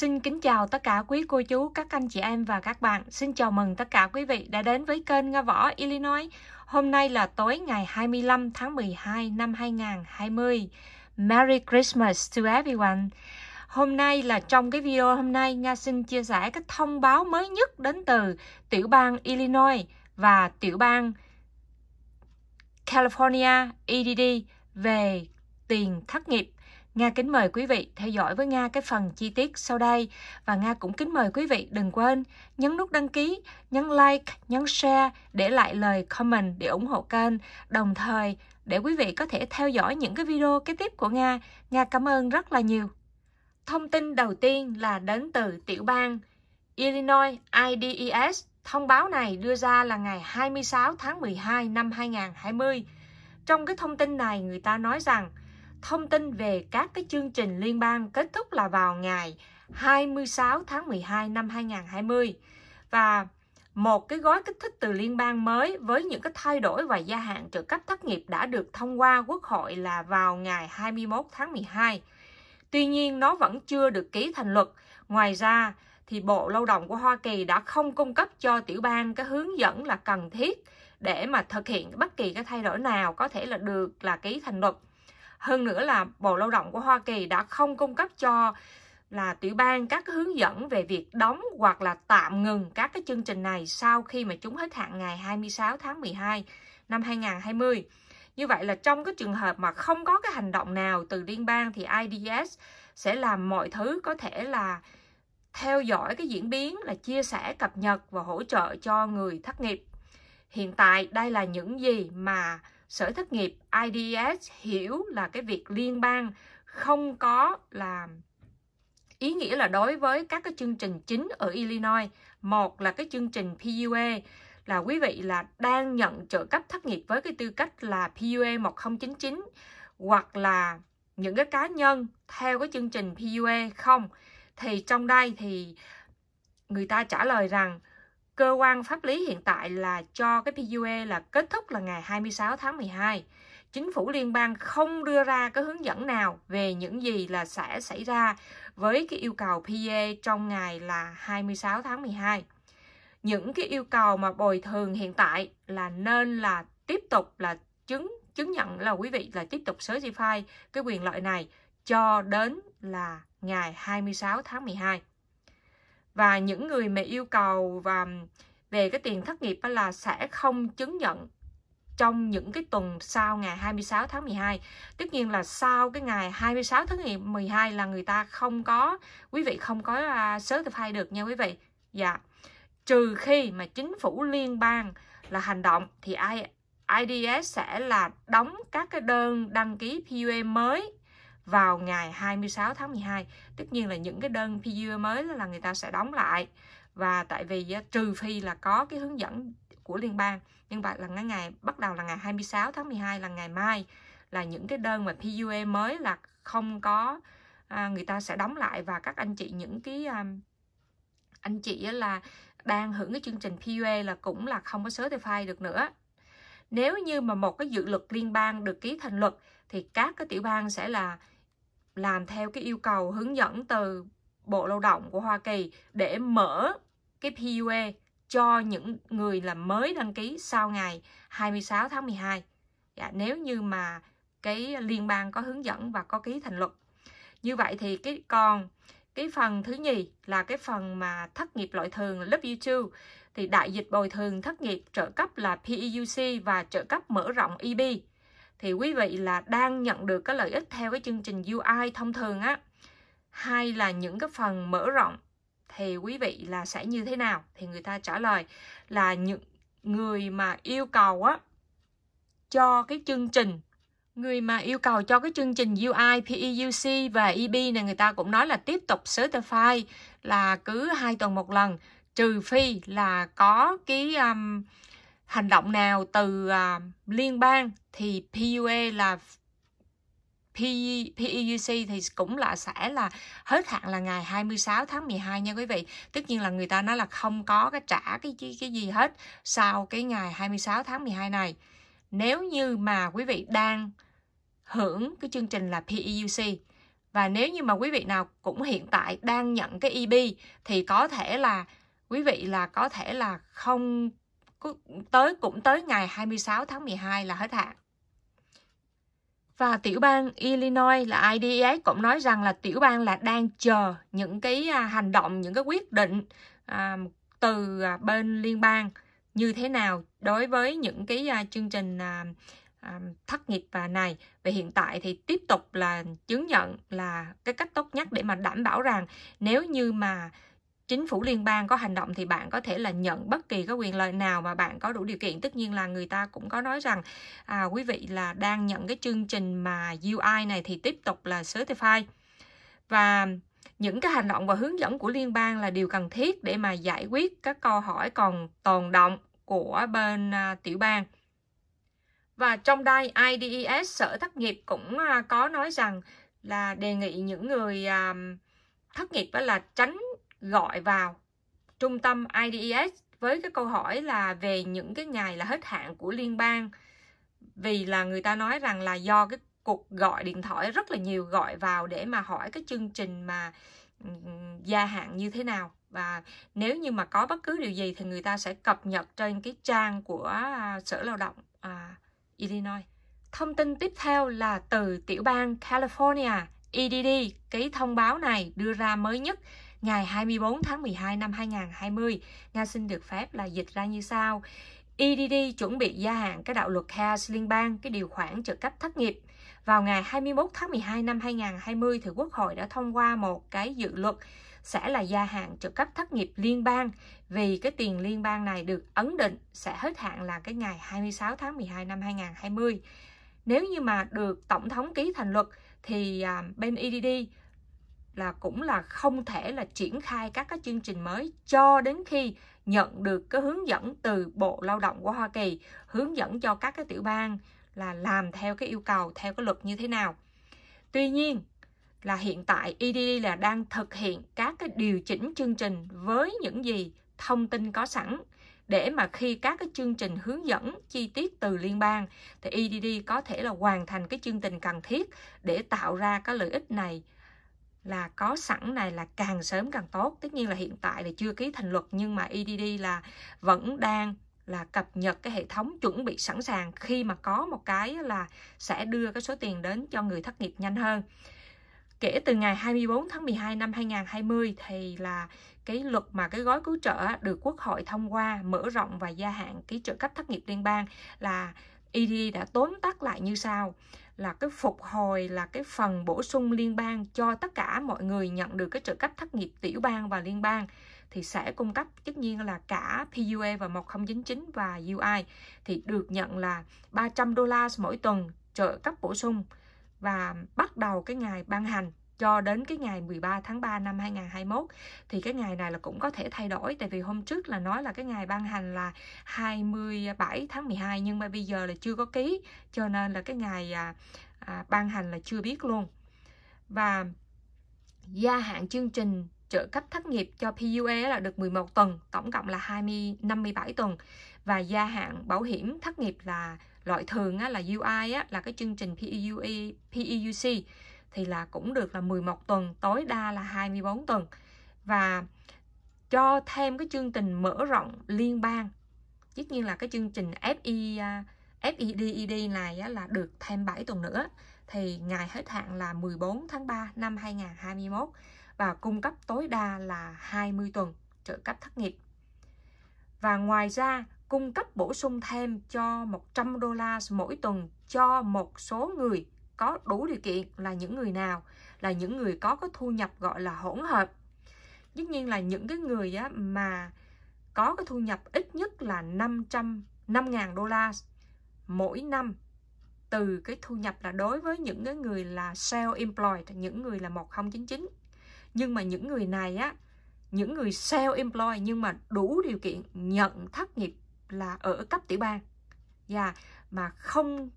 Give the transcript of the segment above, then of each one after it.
xin kính chào tất cả quý cô chú, các anh chị em và các bạn. Xin chào mừng tất cả quý vị đã đến với kênh Nga Võ Illinois. Hôm nay là tối ngày 25 tháng 12 năm 2020. Merry Christmas to everyone. Hôm nay là trong cái video hôm nay, Nga xin chia sẻ cái thông báo mới nhất đến từ tiểu bang Illinois và tiểu bang California EDD về tiền thất nghiệp Nga kính mời quý vị theo dõi với Nga cái phần chi tiết sau đây và Nga cũng kính mời quý vị đừng quên nhấn nút đăng ký, nhấn like, nhấn share để lại lời comment để ủng hộ kênh, đồng thời để quý vị có thể theo dõi những cái video kế tiếp của Nga. Nga cảm ơn rất là nhiều. Thông tin đầu tiên là đến từ tiểu bang Illinois IDES. Thông báo này đưa ra là ngày 26 tháng 12 năm 2020. Trong cái thông tin này người ta nói rằng Thông tin về các cái chương trình liên bang kết thúc là vào ngày 26 tháng 12 năm 2020 và một cái gói kích thích từ liên bang mới với những cái thay đổi và gia hạn trợ cấp thất nghiệp đã được thông qua Quốc hội là vào ngày 21 tháng 12. Tuy nhiên nó vẫn chưa được ký thành luật. Ngoài ra thì Bộ Lao động của Hoa Kỳ đã không cung cấp cho tiểu bang cái hướng dẫn là cần thiết để mà thực hiện bất kỳ cái thay đổi nào có thể là được là ký thành luật. Hơn nữa là Bộ Lao động của Hoa Kỳ đã không cung cấp cho là tiểu bang các hướng dẫn về việc đóng hoặc là tạm ngừng các cái chương trình này sau khi mà chúng hết hạn ngày 26 tháng 12 năm 2020. Như vậy là trong cái trường hợp mà không có cái hành động nào từ liên bang thì IDS sẽ làm mọi thứ có thể là theo dõi cái diễn biến là chia sẻ cập nhật và hỗ trợ cho người thất nghiệp. Hiện tại đây là những gì mà sở thất nghiệp IDS hiểu là cái việc liên bang không có là ý nghĩa là đối với các cái chương trình chính ở Illinois một là cái chương trình PUA là quý vị là đang nhận trợ cấp thất nghiệp với cái tư cách là PUA 1099 hoặc là những cái cá nhân theo cái chương trình PUA không thì trong đây thì người ta trả lời rằng cơ quan pháp lý hiện tại là cho cái PUE là kết thúc là ngày 26 tháng 12. Chính phủ liên bang không đưa ra cái hướng dẫn nào về những gì là sẽ xảy ra với cái yêu cầu PE trong ngày là 26 tháng 12. Những cái yêu cầu mà bồi thường hiện tại là nên là tiếp tục là chứng chứng nhận là quý vị là tiếp tục certify cái quyền lợi này cho đến là ngày 26 tháng 12 và những người mà yêu cầu và về cái tiền thất nghiệp là sẽ không chứng nhận trong những cái tuần sau ngày 26 tháng 12. Tất nhiên là sau cái ngày 26 tháng 12 là người ta không có quý vị không có à, certify được nha quý vị. Dạ. Trừ khi mà chính phủ liên bang là hành động thì ai, IDS sẽ là đóng các cái đơn đăng ký PUA mới vào ngày 26 tháng 12 tất nhiên là những cái đơn PU mới là người ta sẽ đóng lại và tại vì trừ phi là có cái hướng dẫn của liên bang nhưng mà là ngày, ngày bắt đầu là ngày 26 tháng 12 là ngày mai là những cái đơn mà PUA e mới là không có à, người ta sẽ đóng lại và các anh chị những cái um, anh chị là đang hưởng cái chương trình PUA e là cũng là không có certify được nữa nếu như mà một cái dự luật liên bang được ký thành luật thì các cái tiểu bang sẽ là làm theo cái yêu cầu hướng dẫn từ Bộ Lao động của Hoa Kỳ để mở cái PUE cho những người là mới đăng ký sau ngày 26 tháng 12. Dạ, nếu như mà cái liên bang có hướng dẫn và có ký thành luật. Như vậy thì cái còn cái phần thứ nhì là cái phần mà thất nghiệp loại thường lớp U2 thì đại dịch bồi thường thất nghiệp trợ cấp là PEUC và trợ cấp mở rộng EB thì quý vị là đang nhận được cái lợi ích theo cái chương trình UI thông thường á hay là những cái phần mở rộng thì quý vị là sẽ như thế nào thì người ta trả lời là những người mà yêu cầu á cho cái chương trình người mà yêu cầu cho cái chương trình UI, PEUC và EB này người ta cũng nói là tiếp tục certify là cứ hai tuần một lần trừ phi là có cái um, hành động nào từ à, liên bang thì PUE là PEUC thì cũng là sẽ là hết hạn là ngày 26 tháng 12 nha quý vị. Tất nhiên là người ta nói là không có cái trả cái cái gì hết sau cái ngày 26 tháng 12 này. Nếu như mà quý vị đang hưởng cái chương trình là PEUC và nếu như mà quý vị nào cũng hiện tại đang nhận cái EB thì có thể là quý vị là có thể là không tới cũng tới ngày 26 tháng 12 là hết hạn. Và tiểu bang Illinois là IDEA cũng nói rằng là tiểu bang là đang chờ những cái à, hành động, những cái quyết định à, từ à, bên liên bang như thế nào đối với những cái chương trình thất nghiệp và này. Và hiện tại thì tiếp tục là chứng nhận là cái cách tốt nhất để mà đảm bảo rằng nếu như mà chính phủ liên bang có hành động thì bạn có thể là nhận bất kỳ cái quyền lợi nào mà bạn có đủ điều kiện tất nhiên là người ta cũng có nói rằng à, quý vị là đang nhận cái chương trình mà UI này thì tiếp tục là certify và những cái hành động và hướng dẫn của liên bang là điều cần thiết để mà giải quyết các câu hỏi còn tồn động của bên à, tiểu bang và trong đây IDES sở thất nghiệp cũng à, có nói rằng là đề nghị những người à, thất nghiệp đó là tránh gọi vào trung tâm IDES với cái câu hỏi là về những cái ngày là hết hạn của liên bang vì là người ta nói rằng là do cái cuộc gọi điện thoại rất là nhiều gọi vào để mà hỏi cái chương trình mà gia hạn như thế nào và nếu như mà có bất cứ điều gì thì người ta sẽ cập nhật trên cái trang của à, sở lao động à, Illinois. Thông tin tiếp theo là từ tiểu bang California EDD, cái thông báo này đưa ra mới nhất ngày 24 tháng 12 năm 2020, Nga xin được phép là dịch ra như sau. EDD chuẩn bị gia hạn cái đạo luật House liên bang cái điều khoản trợ cấp thất nghiệp. Vào ngày 21 tháng 12 năm 2020 thì Quốc hội đã thông qua một cái dự luật sẽ là gia hạn trợ cấp thất nghiệp liên bang vì cái tiền liên bang này được ấn định sẽ hết hạn là cái ngày 26 tháng 12 năm 2020. Nếu như mà được Tổng thống ký thành luật thì à, bên EDD là cũng là không thể là triển khai các cái chương trình mới cho đến khi nhận được cái hướng dẫn từ Bộ Lao động của Hoa Kỳ hướng dẫn cho các cái tiểu bang là làm theo cái yêu cầu theo cái luật như thế nào. Tuy nhiên là hiện tại EDD là đang thực hiện các cái điều chỉnh chương trình với những gì thông tin có sẵn để mà khi các cái chương trình hướng dẫn chi tiết từ liên bang thì EDD có thể là hoàn thành cái chương trình cần thiết để tạo ra cái lợi ích này là có sẵn này là càng sớm càng tốt tất nhiên là hiện tại là chưa ký thành luật nhưng mà EDD là vẫn đang là cập nhật cái hệ thống chuẩn bị sẵn sàng khi mà có một cái là sẽ đưa cái số tiền đến cho người thất nghiệp nhanh hơn kể từ ngày 24 tháng 12 năm 2020 thì là cái luật mà cái gói cứu trợ được Quốc hội thông qua mở rộng và gia hạn cái trợ cấp thất nghiệp liên bang là ED đã tóm tắt lại như sau là cái phục hồi là cái phần bổ sung liên bang cho tất cả mọi người nhận được cái trợ cấp thất nghiệp tiểu bang và liên bang thì sẽ cung cấp tất nhiên là cả PUA và 1099 và UI thì được nhận là 300 đô la mỗi tuần trợ cấp bổ sung và bắt đầu cái ngày ban hành cho đến cái ngày 13 tháng 3 năm 2021 thì cái ngày này là cũng có thể thay đổi tại vì hôm trước là nói là cái ngày ban hành là 27 tháng 12 nhưng mà bây giờ là chưa có ký cho nên là cái ngày à, à, ban hành là chưa biết luôn và gia hạn chương trình trợ cấp thất nghiệp cho PUE là được 11 tuần, tổng cộng là 20 57 tuần và gia hạn bảo hiểm thất nghiệp là loại thường á, là UI á, là cái chương trình PEUE PEUC thì là cũng được là 11 tuần tối đa là 24 tuần và cho thêm cái chương trình mở rộng liên bang tất nhiên là cái chương trình FI à, FEDED này là được thêm 7 tuần nữa thì ngày hết hạn là 14 tháng 3 năm 2021 và cung cấp tối đa là 20 tuần trợ cấp thất nghiệp. Và ngoài ra cung cấp bổ sung thêm cho 100 đô la mỗi tuần cho một số người có đủ điều kiện là những người nào là những người có cái thu nhập gọi là hỗn hợp tất nhiên là những cái người á, mà có cái thu nhập ít nhất là 500 5.000 đô la mỗi năm từ cái thu nhập là đối với những cái người là self-employed những người là 1099 nhưng mà những người này á những người self-employed nhưng mà đủ điều kiện nhận thất nghiệp là ở cấp tiểu bang và dạ, yeah, mà không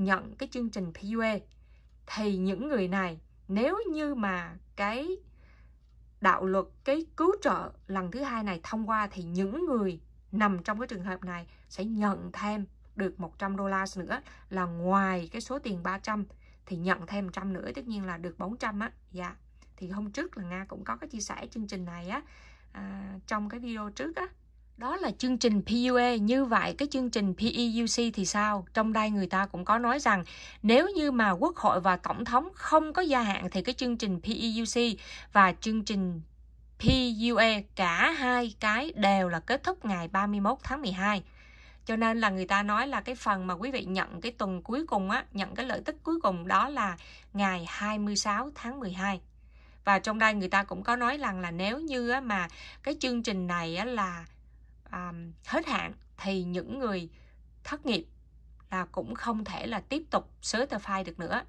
nhận cái chương trình PUA e. thì những người này nếu như mà cái đạo luật cái cứu trợ lần thứ hai này thông qua thì những người nằm trong cái trường hợp này sẽ nhận thêm được 100 đô la nữa là ngoài cái số tiền 300 thì nhận thêm 100 nữa tất nhiên là được 400 á dạ thì hôm trước là Nga cũng có cái chia sẻ chương trình này á à, trong cái video trước á đó là chương trình PUE như vậy cái chương trình PEUC thì sao trong đây người ta cũng có nói rằng nếu như mà quốc hội và tổng thống không có gia hạn thì cái chương trình PEUC và chương trình PUE cả hai cái đều là kết thúc ngày 31 tháng 12 cho nên là người ta nói là cái phần mà quý vị nhận cái tuần cuối cùng á nhận cái lợi tức cuối cùng đó là ngày 26 tháng 12 và trong đây người ta cũng có nói rằng là nếu như á, mà cái chương trình này á, là um, hết hạn thì những người thất nghiệp là cũng không thể là tiếp tục certify được nữa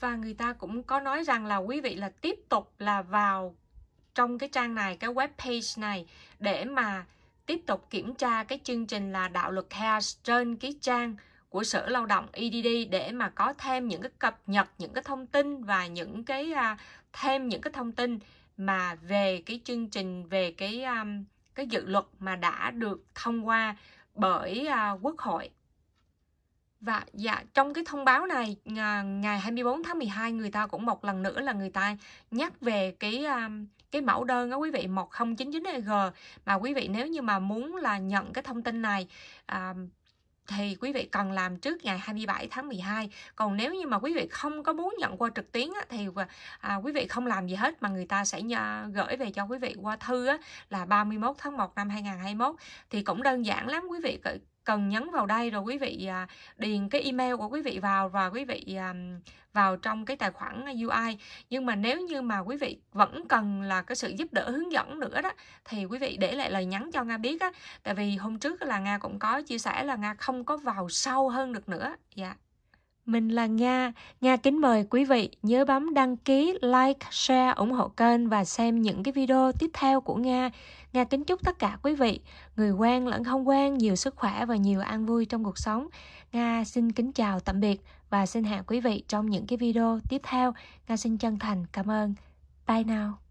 và người ta cũng có nói rằng là quý vị là tiếp tục là vào trong cái trang này cái web page này để mà tiếp tục kiểm tra cái chương trình là đạo luật care trên cái trang của sở lao động EDD để mà có thêm những cái cập nhật những cái thông tin và những cái uh, thêm những cái thông tin mà về cái chương trình về cái um, cái dự luật mà đã được thông qua bởi à, Quốc hội. Và dạ trong cái thông báo này à, ngày 24 tháng 12 người ta cũng một lần nữa là người ta nhắc về cái à, cái mẫu đơn đó quý vị 1099EG e mà quý vị nếu như mà muốn là nhận cái thông tin này à, thì quý vị cần làm trước ngày 27 tháng 12 còn nếu như mà quý vị không có muốn nhận qua trực tuyến á, thì à, à, quý vị không làm gì hết mà người ta sẽ nhờ, gửi về cho quý vị qua thư á, là 31 tháng 1 năm 2021 thì cũng đơn giản lắm quý vị cần nhấn vào đây rồi quý vị à, điền cái email của quý vị vào và quý vị à, vào trong cái tài khoản à, UI nhưng mà nếu như mà quý vị vẫn cần là cái sự giúp đỡ hướng dẫn nữa đó thì quý vị để lại lời nhắn cho Nga biết á tại vì hôm trước là Nga cũng có chia sẻ là Nga không có vào sâu hơn được nữa dạ yeah. Mình là Nga, Nga kính mời quý vị nhớ bấm đăng ký, like, share, ủng hộ kênh và xem những cái video tiếp theo của Nga. Nga kính chúc tất cả quý vị, người quen lẫn không quen nhiều sức khỏe và nhiều an vui trong cuộc sống. Nga xin kính chào tạm biệt và xin hẹn quý vị trong những cái video tiếp theo. Nga xin chân thành cảm ơn. Bye now.